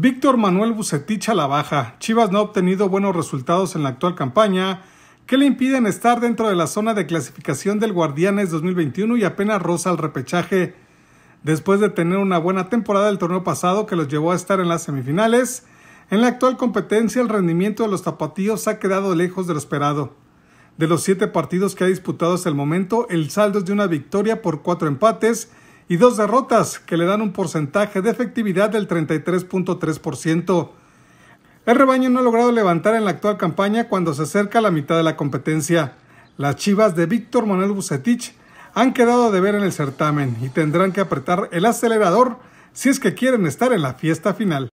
Víctor Manuel Bucetich a la baja. Chivas no ha obtenido buenos resultados en la actual campaña que le impiden estar dentro de la zona de clasificación del Guardianes 2021 y apenas roza el repechaje. Después de tener una buena temporada del torneo pasado que los llevó a estar en las semifinales, en la actual competencia el rendimiento de los tapatíos ha quedado lejos de lo esperado. De los siete partidos que ha disputado hasta el momento, el saldo es de una victoria por cuatro empates y dos derrotas que le dan un porcentaje de efectividad del 33.3%. El rebaño no ha logrado levantar en la actual campaña cuando se acerca la mitad de la competencia. Las chivas de Víctor Manuel Bucetich han quedado de ver en el certamen y tendrán que apretar el acelerador si es que quieren estar en la fiesta final.